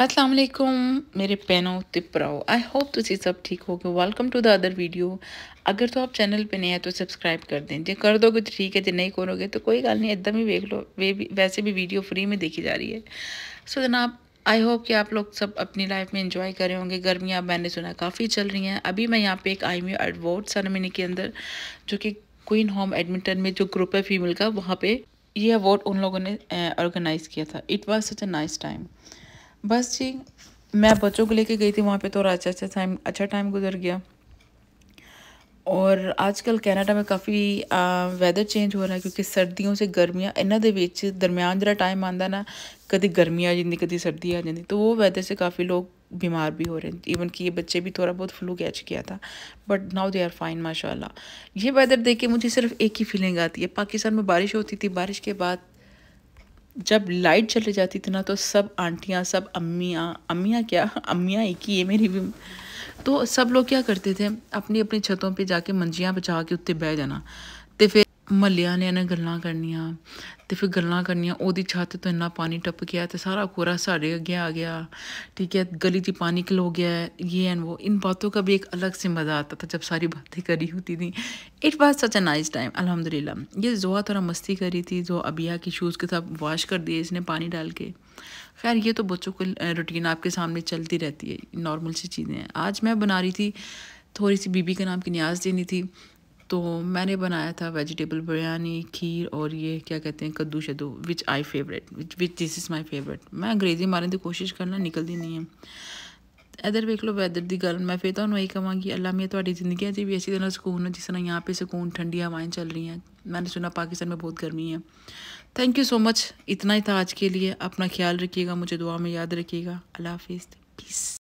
असलकुम मेरे पेनों तिपराओ I hope ये सब ठीक हो गए welcome to the other video अगर तो आप चैनल पे नए हैं तो सब्सक्राइब कर दें जो कर दोगे तो ठीक है जो नहीं करोगे तो कोई गल नहीं एकदम ही देख लो वे भी वैसे भी वीडियो फ्री में देखी जा रही है सो so, जनाब आई होप कि आप लोग सब अपनी लाइफ में इंजॉय करें होंगे गर्मियाँ मैंने सुना काफ़ी चल रही हैं अभी मैं यहाँ पे एक आई हूँ एडवोर्ड सेरेमनी के अंदर जो कि क्वीन होम एडमिंटन में जो ग्रुप है फीमेल का वहाँ पर ये अवार्ड उन लोगों ने ऑर्गेनाइज़ किया था it was such a nice time बस जी मैं बच्चों को लेके गई थी वहाँ पे तो और अच्छा अच्छा टाइम अच्छा टाइम गुजर गया और आजकल कनाडा में काफ़ी वैदर चेंज हो रहा है क्योंकि सर्दियों से गर्मियाँ इन्हों के बीच दरम्यान जरा टाइम आता ना कभी गर्मी आ जाती कभी सर्दी आ जाती तो वो वेदर से काफ़ी लोग बीमार भी हो रहे हैं इवन कि ये बच्चे भी थोड़ा बहुत फ्लू कैच किया था but now they are fine माशाल्लाह ये वेदर देख के मुझे सिर्फ एक ही फीलिंग आती है पाकिस्तान में बारिश होती थी बारिश के बाद जब लाइट चली जाती थी ना तो सब आंटियाँ सब अम्मियाँ अम्मियाँ क्या अम्मियाँ एक ही है मेरी भी तो सब लोग क्या करते थे अपनी अपनी छतों पे जाके मंजियाँ बचा के उत्ते बह जाना तो फिर म्हल्ले आह्लें ने गल्लां कर तो फिर गल्लां करनियां ओह्दी छत्त तो इन्ना पानी टप गया ते सारा कोरा सा आगे आ गया ठीक है गली जी पानी खिलो गया है ये एंड वो इन बातों का भी एक अलग से मज़ा आता था जब सारी बातें करी होती थी it was such a nice time अलहमदिल्ला ये जोआ थोड़ा मस्ती करी थी जो अबिया की शूज़ के साथ वॉश कर दिए इसने पानी डाल के खैर ये तो बच्चों की रूटीन आपके सामने चलती रहती है नॉर्मल सी चीज़ें हैं आज मैं बना रही थी थोड़ी सी बीबी के नाम की न्याज देनी थी तो मैंने बनाया था वेजिटेबल बिरयानी खीर और ये क्या कहते हैं कद्दू शद्दू which I favourite which which this is my favourite मैं अंग्रेज़ी मारने की कोशिश करना निकलती नहीं है इधर वेख लो वैदर की गल मैं फिर ਤੁਹਾਨੂੰ यही ਕਹਾਂਗੀ ਅੱਲਾ अल्लाह ਤੁਹਾਡੀ थोड़ी जिंदगी भी इसी तरह सुकून है जिस तरह यहाँ पे सुकून ठंडी हवाएं चल रही हैं मैंने सुना पाकिस्तान में बहुत गर्मी है थैंक यू सो मच इतना ही था आज के लिए अपना ख्याल रखिएगा मुझे दुआ में याद रखिएगा अल्लाह हाफिज़ पीस